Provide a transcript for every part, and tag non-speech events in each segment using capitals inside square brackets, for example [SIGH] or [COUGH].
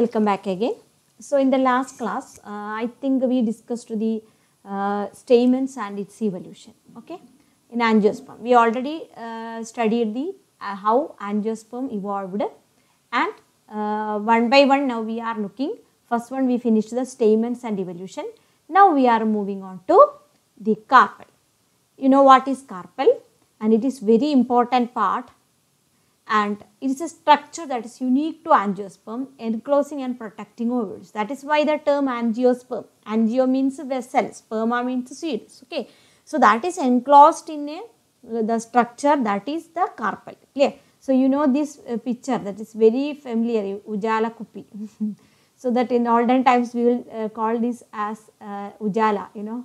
Welcome back again. So in the last class, uh, I think we discussed the uh, stamens and its evolution, okay, in angiosperm. We already uh, studied the uh, how angiosperm evolved and uh, one by one now we are looking. First one we finished the stamens and evolution. Now we are moving on to the carpel. You know what is carpel and it is very important part and it is a structure that is unique to angiosperm enclosing and protecting ovules that is why the term angiosperm angio means vessel sperma means seeds okay so that is enclosed in a the structure that is the carpel clear so you know this uh, picture that is very familiar ujala kupi [LAUGHS] so that in olden times we will uh, call this as uh, ujala you know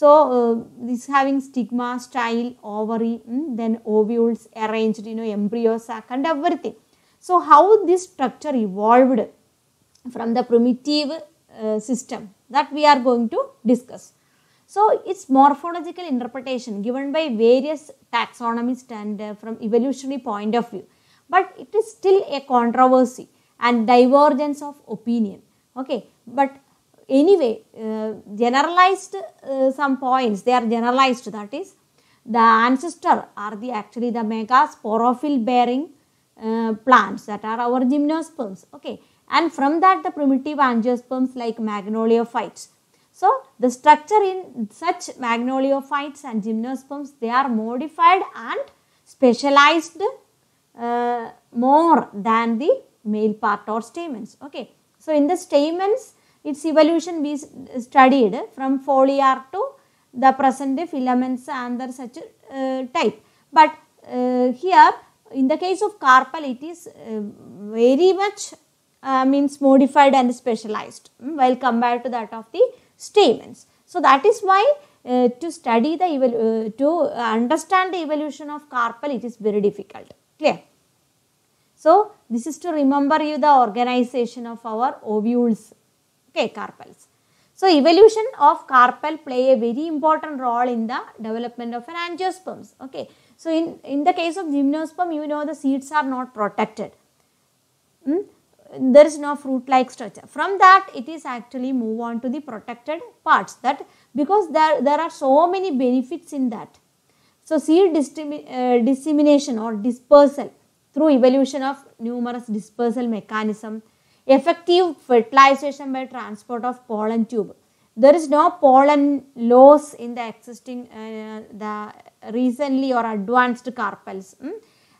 so, uh, this having stigma, style, ovary, mm, then ovules, arranged, you know, embryo sac uh, and everything. So, how this structure evolved from the primitive uh, system that we are going to discuss. So, its morphological interpretation given by various taxonomists and uh, from evolutionary point of view. But it is still a controversy and divergence of opinion. Okay. But anyway uh, generalized uh, some points they are generalized that is the ancestor are the actually the mega sporophyll bearing uh, plants that are our gymnosperms okay and from that the primitive angiosperms like magnoliophytes so the structure in such magnoliophytes and gymnosperms they are modified and specialized uh, more than the male part or stamens okay so in the stamens its evolution be studied from foliar to the present filaments and such uh, type. But uh, here in the case of carpel it is uh, very much uh, means modified and specialized um, while compared to that of the stamens. So that is why uh, to study the uh, to understand the evolution of carpel it is very difficult clear. So this is to remember you the organization of our ovules okay, carpels. So, evolution of carpel play a very important role in the development of an angiosperms. Okay. So, in, in the case of gymnosperm, you know the seeds are not protected. Hmm? There is no fruit like structure. From that, it is actually move on to the protected parts that because there, there are so many benefits in that. So, seed uh, dissemination or dispersal through evolution of numerous dispersal mechanism effective fertilization by transport of pollen tube. There is no pollen loss in the existing uh, the recently or advanced carpels. Mm?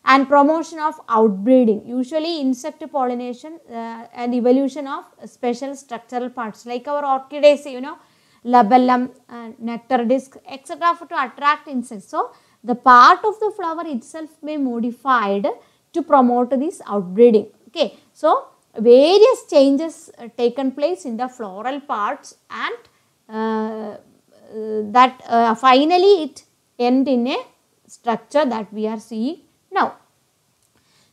And promotion of outbreeding. Usually insect pollination uh, and evolution of special structural parts like our orchidaceae, you know, labellum, uh, nectar disc, etc. to attract insects. So, the part of the flower itself may modified to promote this outbreeding. Okay. So, various changes uh, taken place in the floral parts and uh, uh, that finally it end in a structure that we are seeing now.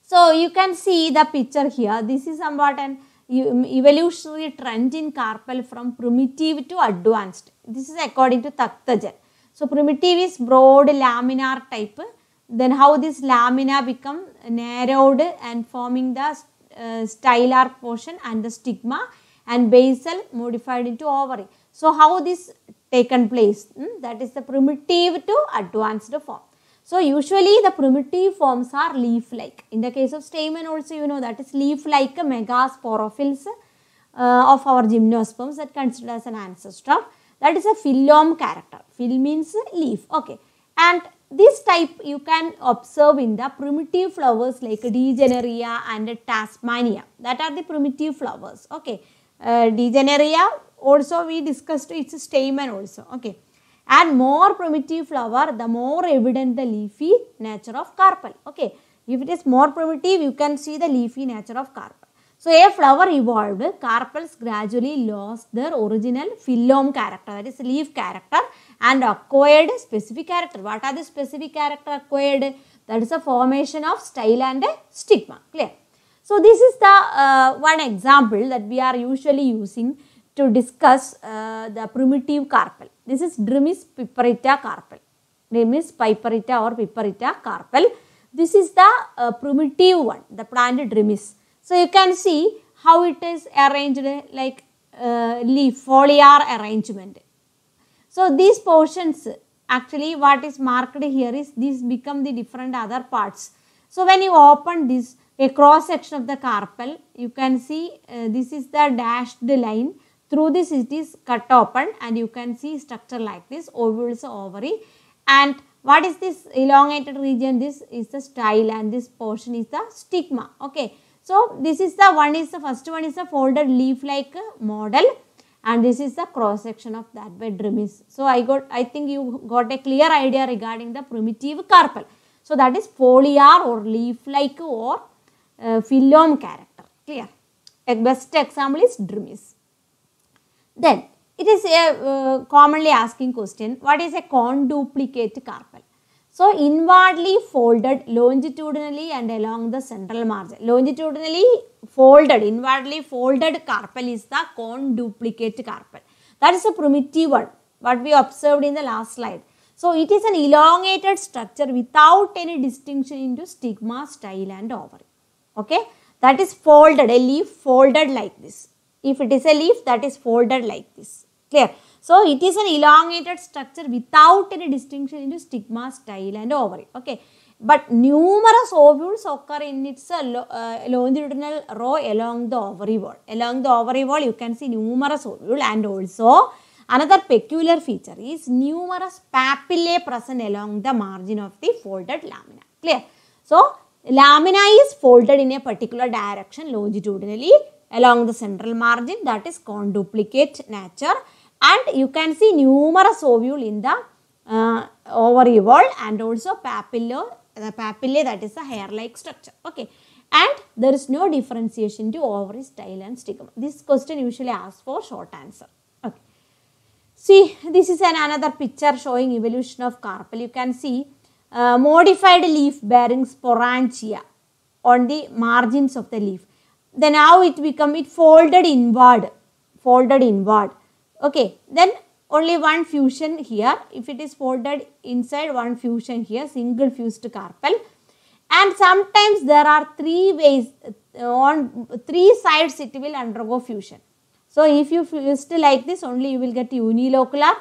So, you can see the picture here. This is somewhat an evolutionary trend in carpel from primitive to advanced. This is according to Taktajan. So, primitive is broad laminar type. Then how this lamina become narrowed and forming the uh, stylar portion and the stigma and basal modified into ovary. So, how this taken place? Hmm? That is the primitive to advanced form. So, usually the primitive forms are leaf-like. In the case of stamen also you know that is leaf-like megasporophylls uh, of our gymnosperms that considered as an ancestor. That is a phylum character. Phil means leaf. Okay. And this type you can observe in the primitive flowers like Degeneria and Tasmania. That are the primitive flowers. Okay. Uh, Degeneria also we discussed its stamen also. Okay. And more primitive flower, the more evident the leafy nature of carpel. Okay. If it is more primitive, you can see the leafy nature of carpel. So a flower evolved, carpels gradually lost their original phylum character, that is leaf character and acquired specific character. What are the specific character acquired? That is a formation of style and stigma, clear? So this is the uh, one example that we are usually using to discuss uh, the primitive carpel. This is Drimis piperita carpel, Drimis piperita or piperita carpel. This is the uh, primitive one, the plant Drimis. So you can see how it is arranged like uh, leaf foliar arrangement. So these portions actually what is marked here is these become the different other parts. So when you open this a cross section of the carpel you can see uh, this is the dashed line through this it is cut open and you can see structure like this ovules ovary and what is this elongated region this is the style and this portion is the stigma okay so, this is the one is the first one is the folded leaf like model and this is the cross section of that by Dremis. So, I got I think you got a clear idea regarding the primitive carpel. So, that is foliar or leaf like or uh, phylum character clear. A best example is Dremis. Then it is a uh, commonly asking question what is a conduplicate carpel? So inwardly folded longitudinally and along the central margin. Longitudinally folded, inwardly folded carpel is the conduplicate carpel. That is a primitive one, what we observed in the last slide. So it is an elongated structure without any distinction into stigma, style and ovary. Okay, that is folded, a leaf folded like this. If it is a leaf, that is folded like this. Clear? So it is an elongated structure without any distinction into stigma, style and ovary. Okay. But numerous ovules occur in its uh, uh, longitudinal row along the ovary wall. Along the ovary wall you can see numerous ovules and also another peculiar feature is numerous papillae present along the margin of the folded lamina. Clear? So lamina is folded in a particular direction longitudinally along the central margin that is conduplicate nature and you can see numerous ovule in the uh, ovary wall and also papilla, the papillae that is a hair-like structure. Okay. And there is no differentiation to ovary style and stigma. This question usually asks for short answer. Okay. See, this is an another picture showing evolution of carpel. You can see uh, modified leaf bearing sporangia on the margins of the leaf. Then how it become, it folded inward, folded inward Okay, then only one fusion here. If it is folded inside one fusion here, single fused carpel. And sometimes there are three ways, uh, on three sides it will undergo fusion. So, if you fused like this only you will get unilocular,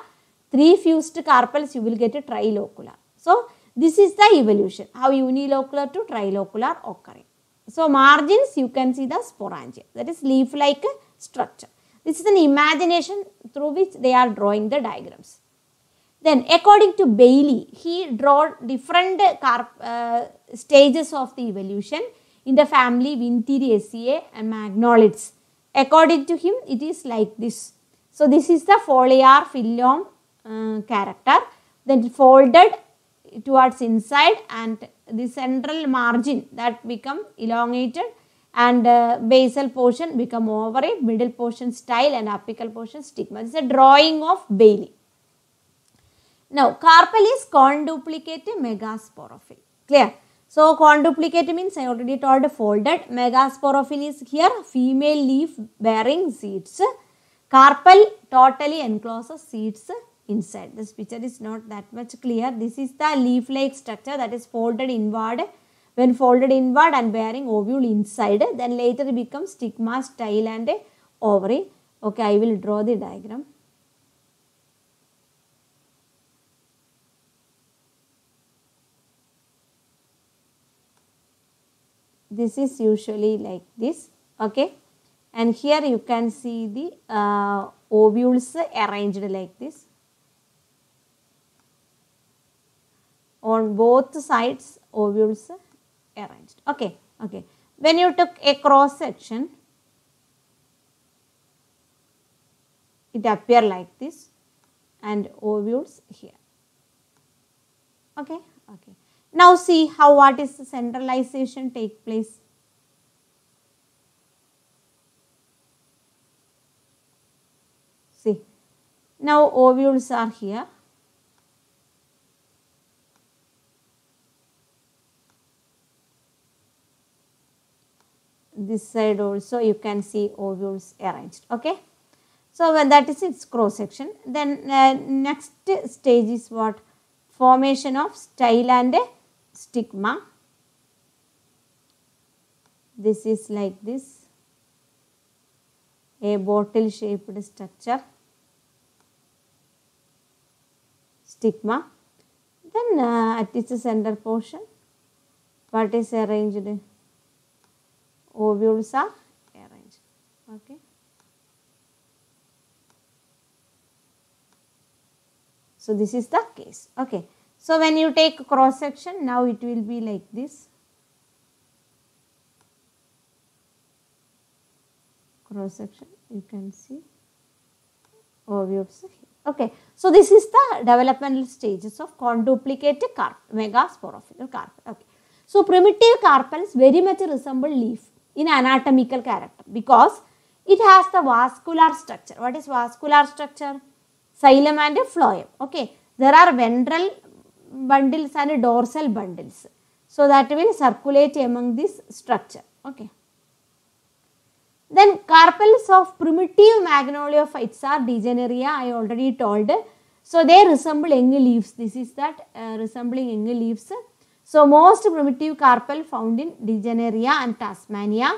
three fused carpels you will get a trilocular. So, this is the evolution, how unilocular to trilocular occurring. So, margins you can see the sporangia that is leaf like structure. This is an imagination through which they are drawing the diagrams. Then according to Bailey, he draw different uh, stages of the evolution in the family Vintiriaceae and Magnolids. According to him, it is like this. So this is the foliar phylum uh, character. Then folded towards inside and the central margin that become elongated and uh, basal portion become ovary, middle portion style and apical portion stigma. This is a drawing of Bailey. Now, carpel is conduplicate megasporophyll. Clear? So, conduplicate means I already told folded. Megasporophyll is here, female leaf bearing seeds. Carpel totally encloses seeds inside. This picture is not that much clear. This is the leaf-like structure that is folded inward when folded inward and bearing ovule inside then later it becomes stigma, style and ovary. Okay, I will draw the diagram. This is usually like this, okay. And here you can see the uh, ovules arranged like this. On both sides, ovules arranged. Okay, okay. When you took a cross section, it appear like this and ovules here. Okay, okay. Now see how what is the centralization take place. See, now ovules are here this side also you can see ovules arranged. Okay. So, when that is its cross section. Then uh, next stage is what? Formation of style and stigma. This is like this. A bottle shaped structure. Stigma. Then uh, at its center portion, what is arranged? ovules are arranged. Okay. So, this is the case. Okay. So, when you take cross section, now it will be like this. Cross section, you can see ovules Okay. So, this is the developmental stages of conduplicated carp megasporophyll carp. Okay. So, primitive carpels very much resemble leaf in anatomical character because it has the vascular structure. What is vascular structure? Xylem and phloem. Okay. There are ventral bundles and dorsal bundles. So that will circulate among this structure. Okay. Then carpels of primitive magnoliophytes are Degeneria, I already told. So they resemble any leaves. This is that uh, resembling any leaves so, most primitive carpel found in Degeneria and Tasmania.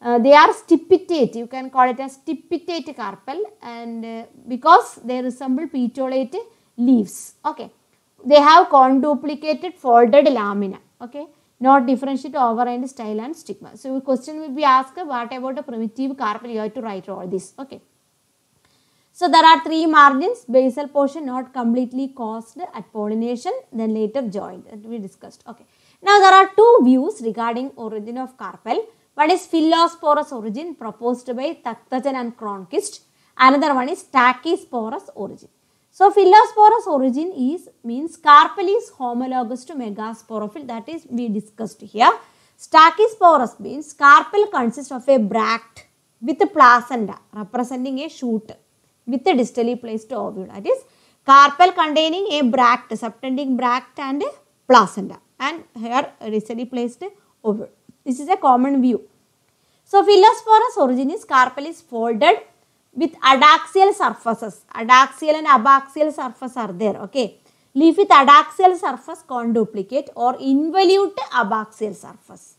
Uh, they are stipitate, you can call it as stipitate carpel and uh, because they resemble petiolate leaves. Okay. They have conduplicated folded lamina. Okay. Not differentiate over and style and stigma. So, question will be asked what about a primitive carpel you have to write all this. Okay. So there are three margins, basal portion not completely caused at pollination, then later joined that we discussed. Okay. Now there are two views regarding origin of carpel. One is phyllosporous origin proposed by Taktajan and Cronquist. Another one is tachysporous origin. So phyllosporous origin is means carpel is homologous to megasporophyll that is we discussed here. Stachysporous means carpel consists of a bract with a placenta representing a shoot with a distally placed ovule that is carpel containing a bract, subtending bract and placenta and here distally placed ovule. This is a common view. So Phyllosporous origin is carpel is folded with adaxial surfaces. Adaxial and abaxial surface are there. Okay. Leaf with adaxial surface conduplicate or involute abaxial surface.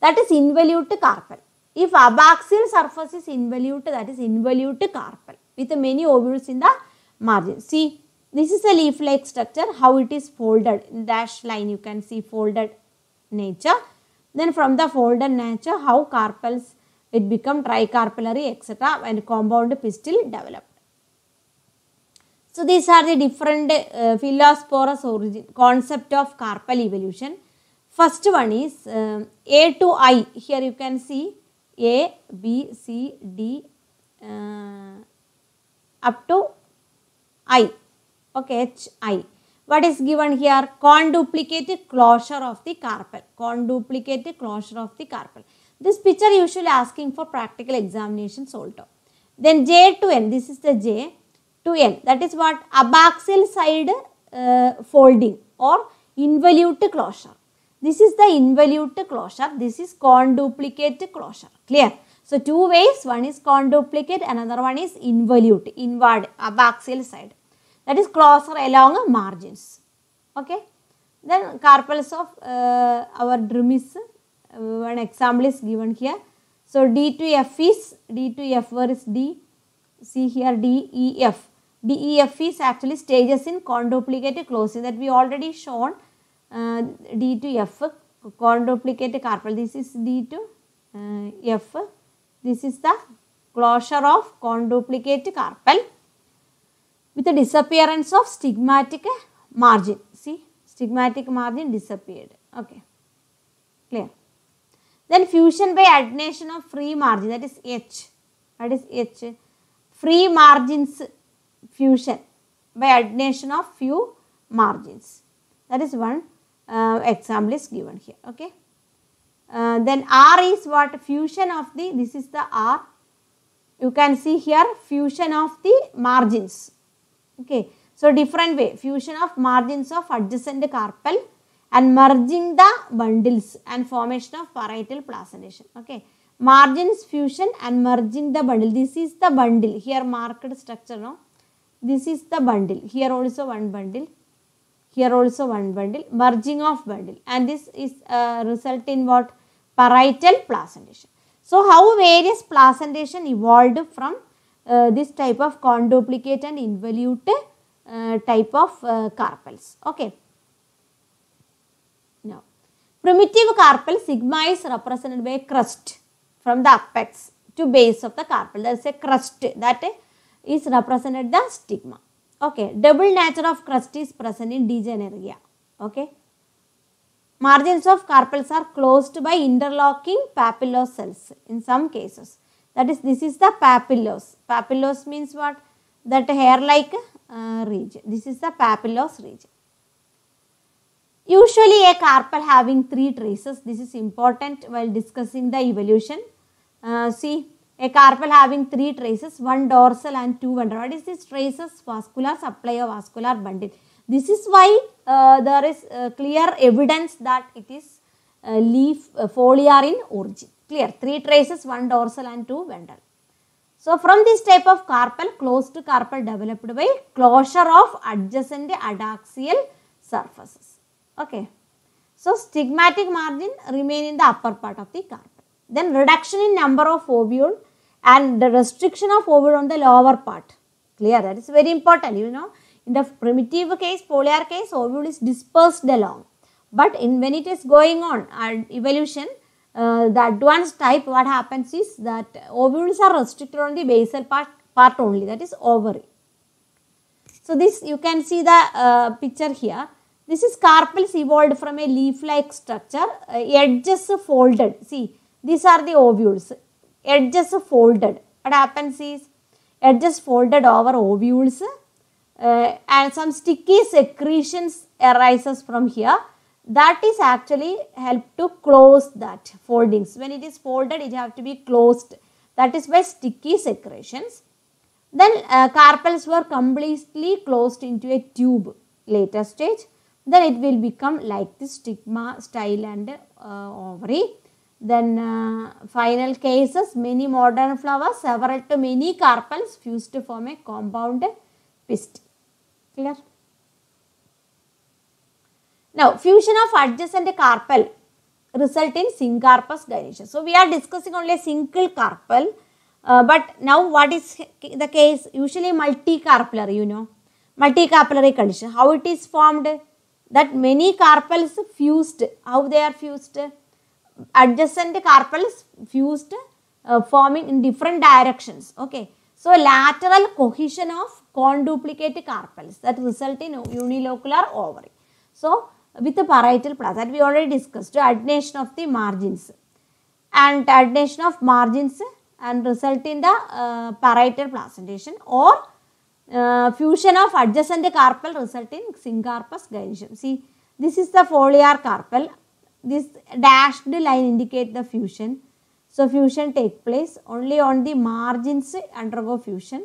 That is involute carpel. If abaxial surface is involute, that is involute carpel with the many ovules in the margin. See, this is a leaf-like structure, how it is folded. In dash line, you can see folded nature. Then from the folded nature, how carpels, it become tricarpellary, etc. and compound pistil developed. So, these are the different uh, phyllosporous origin, concept of carpel evolution. First one is um, A to I. Here you can see A, B, C, D, uh, up to I. Okay, HI. What is given here? Conduplicated closure of the carpel. Conduplicated closure of the carpel. This picture usually asking for practical examination also. Then J to N. This is the J to N. That is what abaxial side uh, folding or involute closure. This is the involute closure. This is conduplicated closure. Clear? So two ways, one is conduplicate, another one is involute, inward, abaxial uh, side. That is closer along margins. Okay. Then carpels of uh, our drum is, uh, one example is given here. So D to F is, D to F where is D? See here D, E, F. D, E, F is actually stages in conduplicate closing that we already shown uh, D to F, conduplicate carpel. This is D to uh, F this is the closure of conduplicate carpel with the disappearance of stigmatic margin. See, stigmatic margin disappeared. Okay, clear. Then fusion by adnation of free margin that is H. That is H. Free margins fusion by adnation of few margins. That is one uh, example is given here. Okay. Uh, then R is what fusion of the, this is the R. You can see here fusion of the margins. Okay. So, different way fusion of margins of adjacent carpel and merging the bundles and formation of parietal placentation. Okay. Margins fusion and merging the bundle. This is the bundle here marked structure no. This is the bundle here also one bundle here also one bundle merging of bundle and this is uh, result in what parietal placentation. So, how various placentation evolved from uh, this type of conduplicate and involute uh, type of uh, carpels. Okay. Now, primitive carpel sigma is represented by a crust from the apex to base of the carpel. There is a crust that is represented the stigma. Okay. Double nature of crust is present in degeneria. Okay. Margins of carpels are closed by interlocking cells. in some cases. That is, this is the papillose. Papillose means what? That hair-like uh, region. This is the papillose region. Usually a carpel having three traces. This is important while discussing the evolution. Uh, see, a carpel having three traces, one dorsal and two ventral. What is this traces? Vascular supply or vascular bundle. This is why uh, there is uh, clear evidence that it is uh, leaf uh, foliar in origin. Clear. Three traces, one dorsal and two ventral. So, from this type of carpel, closed carpel developed by closure of adjacent adaxial surfaces. Okay. So, stigmatic margin remain in the upper part of the carpel. Then reduction in number of ovule and the restriction of ovule on the lower part. Clear. That is very important. You know, in the primitive case, polar case, ovule is dispersed along. But in when it is going on uh, evolution, uh, the advanced type what happens is that ovules are restricted on the basal part, part only that is ovary. So this you can see the uh, picture here. This is carpels evolved from a leaf-like structure, uh, edges folded. See, these are the ovules, edges folded. What happens is edges folded over ovules uh, and some sticky secretions arises from here that is actually help to close that foldings when it is folded it have to be closed that is by sticky secretions then uh, carpels were completely closed into a tube later stage then it will become like the stigma style and uh, ovary then uh, final cases many modern flowers several to many carpels fused to form a compound pistil Clear? Now, fusion of adjacent carpel result in syncarpus gyration. So, we are discussing only single carpel. Uh, but now what is the case? Usually multicarpillary, you know, multicarpillary condition. How it is formed? That many carpels fused. How they are fused? Adjacent carpels fused uh, forming in different directions. Okay. So, lateral cohesion of conduplicate carpels that result in unilocular ovary. So, with the parietal plaque that we already discussed, adnation of the margins and adnation of margins and result in the uh, parietal placentation or uh, fusion of adjacent carpel result in syncarpus gynecium. See, this is the foliar carpel. This dashed line indicate the fusion. So, fusion take place only on the margins undergo fusion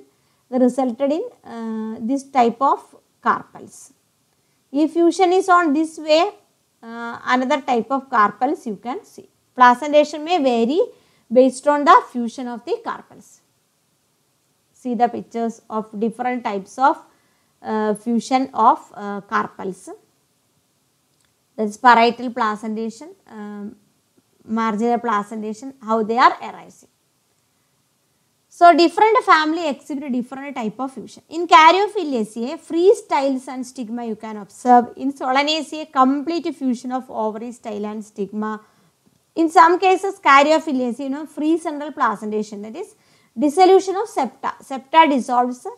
the resulted in uh, this type of carpels. If fusion is on this way, uh, another type of carpels you can see. Placentation may vary based on the fusion of the carpels. See the pictures of different types of uh, fusion of uh, carpels. That is parietal placentation, um, marginal placentation, how they are arising. So different family exhibit different type of fusion. In Caryophyllaceae, free styles and stigma you can observe. In Solanaceae, complete fusion of ovary style and stigma. In some cases, Caryophyllaceae, you know, free central placentation, that is dissolution of septa. Septa dissolves uh,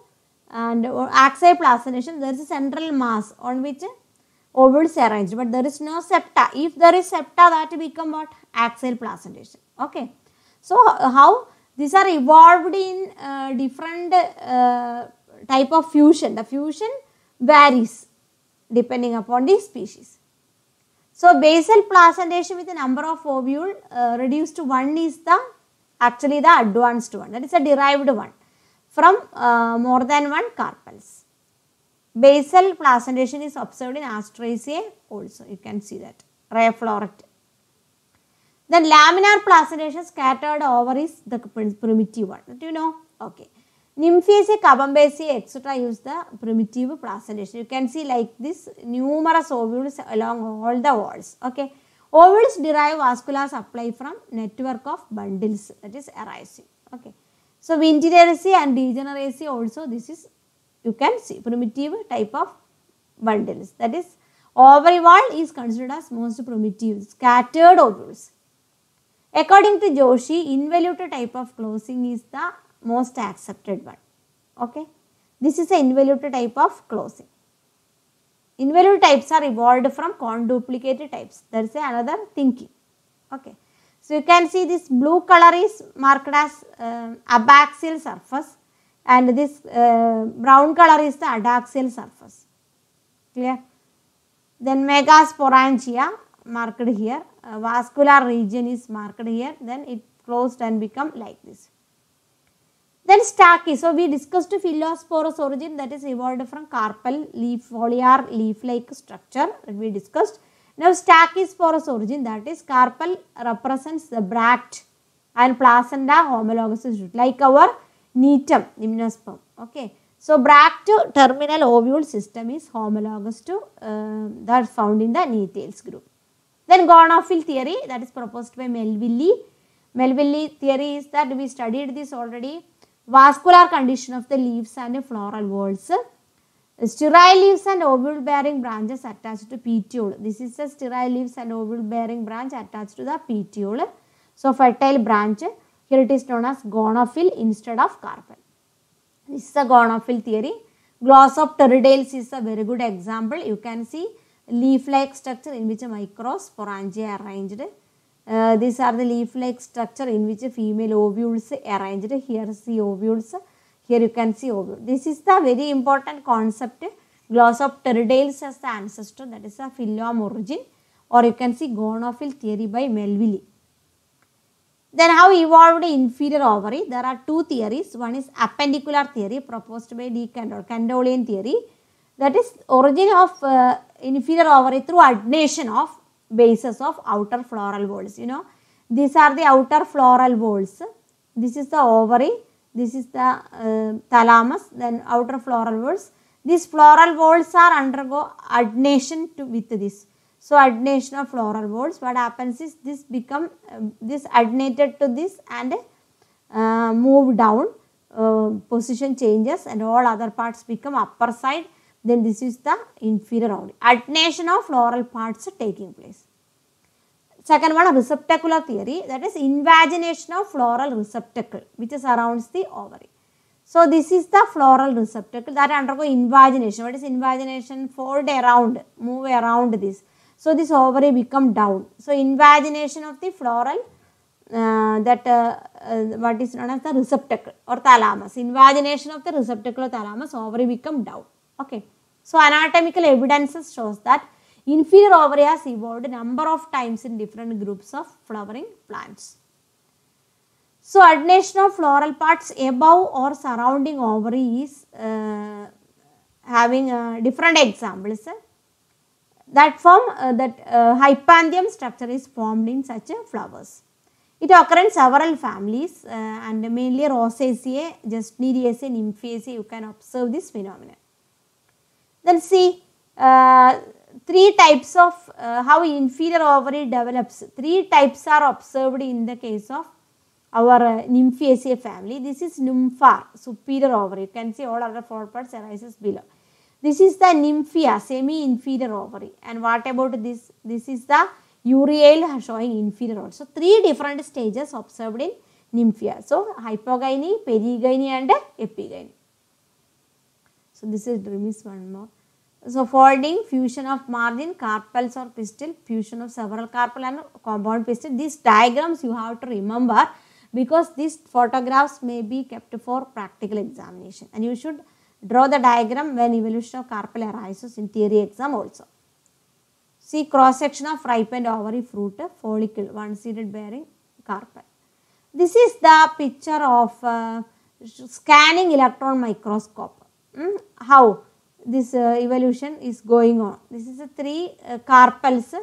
and uh, axial placentation, there is a central mass on which uh, ovules is arranged, but there is no septa. If there is septa, that become what? Axial placentation. Okay. So how these are evolved in uh, different uh, type of fusion. The fusion varies depending upon the species. So basal placentation with a number of ovule uh, reduced to 1 is the actually the advanced one that is a derived one from uh, more than 1 carpels. Basal placentation is observed in Astraceae also you can see that rare floret then laminar placentation scattered over is the primitive one. Do you know? Okay. Nymphhaceae, Cabambaceae, etc. use the primitive placentation. You can see like this numerous ovules along all the walls. Okay. Ovules derive vascular supply from network of bundles that is arising. Okay. So, vinteraceae and degeneracy also this is you can see primitive type of bundles that is ovary wall is considered as most primitive scattered ovules. According to Joshi, involute type of closing is the most accepted one. Okay. This is an involute type of closing. Involute types are evolved from conduplicated types. That is another thinking. Okay. So, you can see this blue color is marked as uh, abaxial surface and this uh, brown color is the adaxial surface. Clear? Then megasporangia marked here uh, vascular region is marked here then it closed and become like this. Then stachy. So we discussed phyllosporous origin that is evolved from carpel leaf foliar leaf like structure that we discussed. Now stachysporous origin that is carpel represents the bract and placenta homologous like our neatum gymnosperm okay. So bract terminal ovule system is homologous to uh, that found in the neatales group. Then gonophil theory that is proposed by Melville. Melville theory is that we studied this already. Vascular condition of the leaves and floral walls. Sterile leaves and ovule bearing branches attached to petiole. This is the sterile leaves and ovule bearing branch attached to the petiole. So, fertile branch. Here it is known as gonophil instead of carpel. This is the gonophil theory. Glossopteridales is a very good example. You can see leaf-like structure in which microsporangia are arranged. Uh, these are the leaf-like structure in which female ovules arranged. Here see ovules. Here you can see ovules. This is the very important concept. Glossopteridales as the ancestor. That is the phylum origin. Or you can see gonophyll theory by Melville. Then how evolved inferior ovary? There are two theories. One is appendicular theory proposed by D. or Kandolian theory. That is origin of uh, inferior ovary through adnation of bases of outer floral walls. You know, these are the outer floral walls. This is the ovary. This is the uh, thalamus. Then outer floral walls. These floral walls are undergo adnation to, with this. So adnation of floral walls. What happens is this become uh, this adnated to this and uh, move down. Uh, position changes and all other parts become upper side then this is the inferior ovary. Alternation of floral parts taking place. Second one receptacular theory that is invagination of floral receptacle which surrounds the ovary. So this is the floral receptacle that undergo invagination. What is invagination? Fold around, move around this. So this ovary become down. So invagination of the floral uh, that uh, uh, what is known as the receptacle or thalamus. Invagination of the receptacle or thalamus ovary become down. Okay. So anatomical evidences shows that inferior ovary has evolved a number of times in different groups of flowering plants. So adnation of floral parts above or surrounding ovary is uh, having uh, different examples uh, that form that uh, hypanthium structure is formed in such flowers. It occurs in several families uh, and mainly Rosaceae, Justneriaceae, Nymphyaceae you can observe this phenomenon. Then see uh, three types of uh, how inferior ovary develops. Three types are observed in the case of our uh, family. This is Nympha, superior ovary. You can see all other four parts arises below. This is the nymphia, semi-inferior ovary. And what about this? This is the ureal showing inferior also. Three different stages observed in nymphia. So, hypogyny, perigyny and epigyny. So, this is dream one more. So, folding, fusion of margin, carpels or pistil, fusion of several carpel and compound pistil. These diagrams you have to remember because these photographs may be kept for practical examination and you should draw the diagram when evolution of carpel arises in theory exam also. See cross section of ripe and ovary fruit, follicle, one seeded bearing carpel. This is the picture of uh, scanning electron microscope. Mm, how? this uh, evolution is going on. This is the three uh, carpels.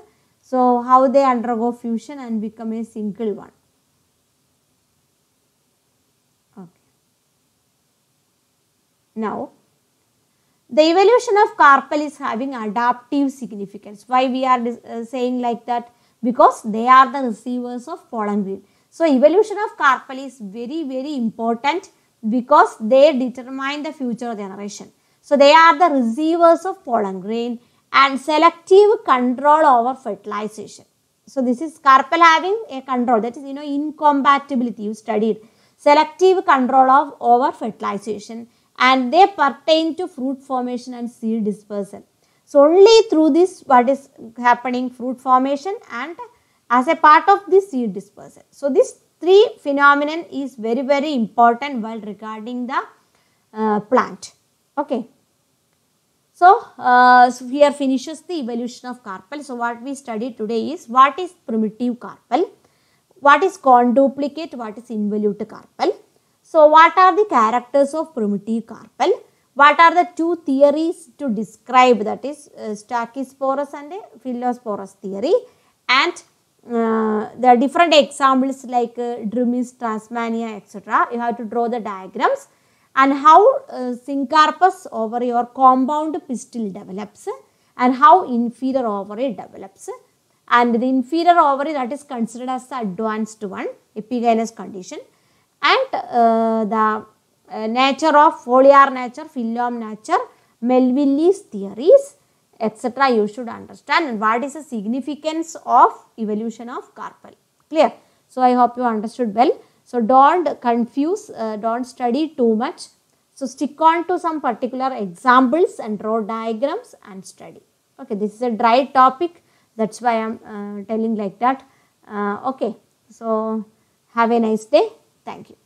So, how they undergo fusion and become a single one. Okay. Now, the evolution of carpel is having adaptive significance. Why we are uh, saying like that? Because they are the receivers of pollen grain. So, evolution of carpel is very, very important because they determine the future generation. So they are the receivers of pollen grain and selective control over fertilization. So this is carpel having a control that is you know incompatibility you studied selective control of over fertilization and they pertain to fruit formation and seed dispersal. So only through this what is happening fruit formation and as a part of this seed dispersal. So this three phenomenon is very very important while regarding the uh, plant. Okay. So, uh, so, here finishes the evolution of carpel. So, what we study today is what is primitive carpel, what is conduplicate, what is involute carpel. So, what are the characters of primitive carpel? What are the two theories to describe that is uh, Stachysporous and uh, theory and uh, the different examples like uh, Drumis, Tasmania etc. You have to draw the diagrams and how uh, syncarpus ovary or compound pistil develops and how inferior ovary develops and the inferior ovary that is considered as the advanced one epigynous condition and uh, the uh, nature of foliar nature phylum nature melville's theories etc you should understand and what is the significance of evolution of carpel clear so i hope you understood well so don't confuse, uh, don't study too much. So stick on to some particular examples and draw diagrams and study. Okay, this is a dry topic. That's why I'm uh, telling like that. Uh, okay, so have a nice day. Thank you.